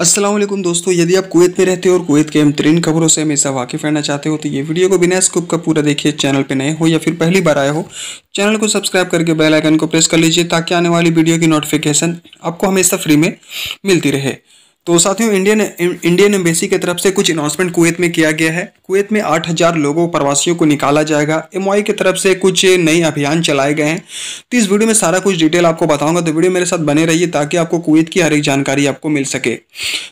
असलम दोस्तों यदि आप कुवैत में रहते हो और कुवैत के अमतरीन खबरों से हमेशा वाकिफ रहना चाहते हो तो ये वीडियो को बिना स्कूप का पूरा देखिए चैनल पर नए हो या फिर पहली बार आए हो चैनल को सब्सक्राइब करके बेल आइकन को प्रेस कर लीजिए ताकि आने वाली वीडियो की नोटिफिकेशन आपको हमेशा फ्री में मिलती रहे तो साथियों इंडियन इंडियन एम्बेसी की तरफ से कुछ अनाउंसमेंट कुवैत में किया गया है कुवैत में 8000 लोगों प्रवासियों को निकाला जाएगा एम की तरफ से कुछ नए अभियान चलाए गए हैं तो इस वीडियो में सारा कुछ डिटेल आपको बताऊंगा तो वीडियो मेरे साथ बने रहिए ताकि आपको कुवैत की हर एक जानकारी आपको मिल सके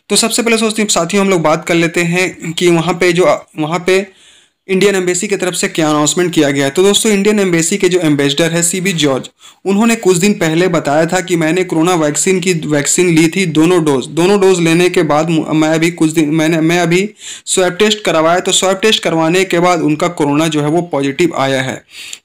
तो सबसे पहले सोचते साथियों हम लोग बात कर लेते हैं कि वहाँ पर जो वहाँ पर इंडियन एम्बेसी की तरफ से क्या अनाउंसमेंट किया गया है तो दोस्तों इंडियन एम्बेसी के जो एम्बेसडर है सीबी जॉर्ज उन्होंने कुछ दिन पहले बताया था कि मैंने कोरोना वैक्सीन की वैक्सीन ली थी दोनों डोज दोनों डोज लेने के बाद मैं अभी कुछ दिन मैंने मैं अभी स्वैब टेस्ट करवाया तो स्वैब टेस्ट करवाने के बाद उनका कोरोना जो है वो पॉजिटिव आया है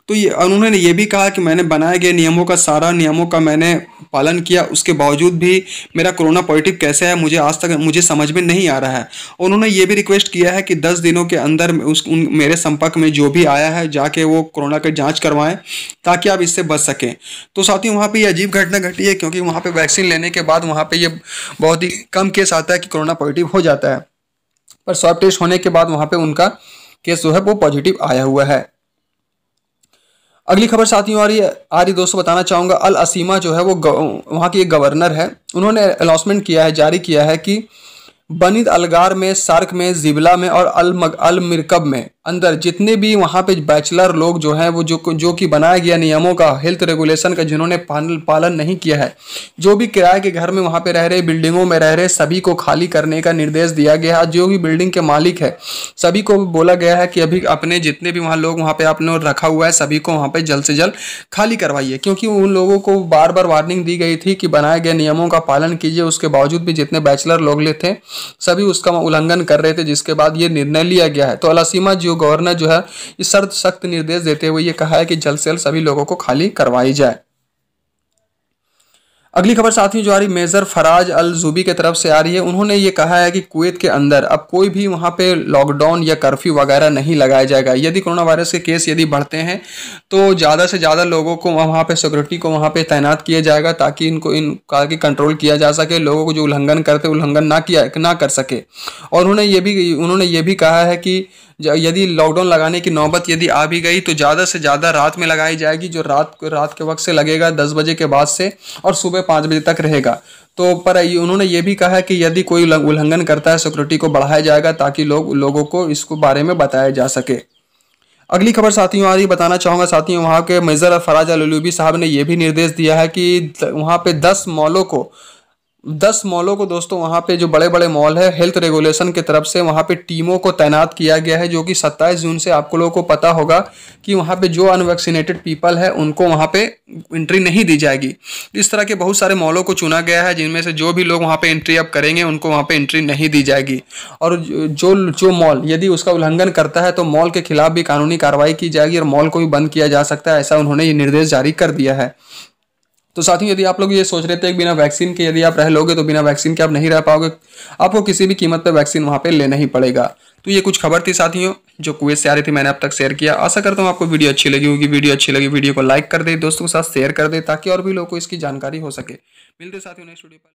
तो ये उन्होंने ये भी कहा कि मैंने बनाए गए नियमों का सारा नियमों का मैंने पालन किया उसके बावजूद भी मेरा कोरोना पॉजिटिव कैसे है मुझे आज तक मुझे समझ में नहीं आ रहा है उन्होंने ये भी रिक्वेस्ट किया है कि दस दिनों के अंदर उस उन मेरे संपर्क में जो भी आया है जाके वो कोरोना की जाँच करवाएँ ताकि आप इससे बच सकें तो साथ ही वहाँ पर यह अजीब घटना घटी है क्योंकि वहाँ पर वैक्सीन लेने के बाद वहाँ पर यह बहुत ही कम केस आता है कि कोरोना पॉजिटिव हो जाता है पर स्वाब टेस्ट होने के बाद वहाँ पर उनका केस जो है वो पॉजिटिव आया हुआ है अगली खबर साथियों आ रही है आ रही दोस्तों बताना चाहूँगा अल असीमा जो है वो वहाँ की एक गवर्नर है उन्होंने अनाउंसमेंट किया है जारी किया है कि बनिद अलगार में सार्क में जिबला में और अल मग अल मिरकब में अंदर जितने भी वहाँ पे बैचलर लोग जो हैं वो जो जो कि बनाया गया नियमों का हेल्थ रेगुलेशन का जिन्होंने पालन नहीं किया है जो भी किराए के घर में वहाँ पे रह रहे बिल्डिंगों में रह रहे सभी को खाली करने का निर्देश दिया गया है जो भी बिल्डिंग के मालिक है सभी को बोला गया है कि अभी अपने जितने भी वहाँ लोग वहाँ पर आपने रखा हुआ है सभी को वहाँ पर जल्द से जल्द खाली करवाइए क्योंकि उन लोगों को बार बार वार्निंग दी गई थी कि बनाए गए नियमों का पालन कीजिए उसके बावजूद भी जितने बैचलर लोग ले थे सभी उसका उल्लंघन कर रहे थे जिसके बाद ये निर्णय लिया गया है तो अलासीमा जो गवर्नर जो है सर्त सख्त निर्देश देते हुए ये कहा है कि जल सेल सभी लोगों को खाली करवाई जाए अगली खबर साथियों जो आ रही मेज़र फराज अल जुबी की तरफ से आ रही है उन्होंने ये कहा है कि कुवैत के अंदर अब कोई भी वहाँ पे लॉकडाउन या कर्फ्यू वगैरह नहीं लगाया जाएगा यदि कोरोना वायरस के केस यदि बढ़ते हैं तो ज़्यादा से ज़्यादा लोगों को वहाँ पे सिक्योरिटी को वहाँ पे तैनात किया जाएगा ताकि इनको इन का कंट्रोल किया जा सके लोगों को जो उल्लंघन करते उल्लंघन ना किया ना कर सके और उन्होंने ये भी उन्होंने ये भी कहा है कि यदि लॉकडाउन लगाने की नौबत यदि आ भी गई तो ज़्यादा से ज़्यादा रात में लगाई जाएगी जो रात रात के वक्त से लगेगा दस बजे के बाद से और सुबह सुबह पाँच बजे तक रहेगा तो पर उन्होंने ये भी कहा कि यदि कोई उल्लंघन करता है सिक्योरिटी को बढ़ाया जाएगा ताकि लोग लोगों को इसको बारे में बताया जा सके अगली खबर साथियों आ रही बताना चाहूँगा साथियों वहाँ के मेजर फराज अलूबी साहब ने यह भी निर्देश दिया है कि वहाँ पे दस मॉलों को दस मॉलों को दोस्तों वहाँ पे जो बड़े बड़े मॉल है हेल्थ रेगुलेशन की तरफ से वहाँ पे टीमों को तैनात किया गया है जो कि 27 जून से आपको लोगों को पता होगा कि वहाँ पे जो अनवैक्सीनेटेड पीपल है उनको वहाँ पे एंट्री नहीं दी जाएगी इस तरह के बहुत सारे मॉलों को चुना गया है जिनमें से जो भी लोग वहाँ पर एंट्री अब करेंगे उनको वहाँ पर एंट्री नहीं दी जाएगी और जो जो मॉल यदि उसका उल्लंघन करता है तो मॉल के खिलाफ भी कानूनी कार्रवाई की जाएगी और मॉल को भी बंद किया जा सकता है ऐसा उन्होंने ये निर्देश जारी कर दिया है तो साथियों यदि आप लोग ये सोच रहे थे कि बिना वैक्सीन के यदि आप रह लोगे तो बिना वैक्सीन के आप नहीं रह पाओगे आपको किसी भी कीमत पर वैक्सीन वहाँ पर लेना ही पड़ेगा तो ये कुछ खबर थी साथियों जो कुएत से आ रही थी मैंने अब तक शेयर किया आशा करता हूँ आपको वीडियो अच्छी लगी होगी वीडियो अच्छी लगी वीडियो को लाइक कर दे दोस्तों के साथ शेयर कर दे ताकि और भी लोगों को इसकी जानकारी हो सके मिलते साथियों नेक्स्ट वीडियो पर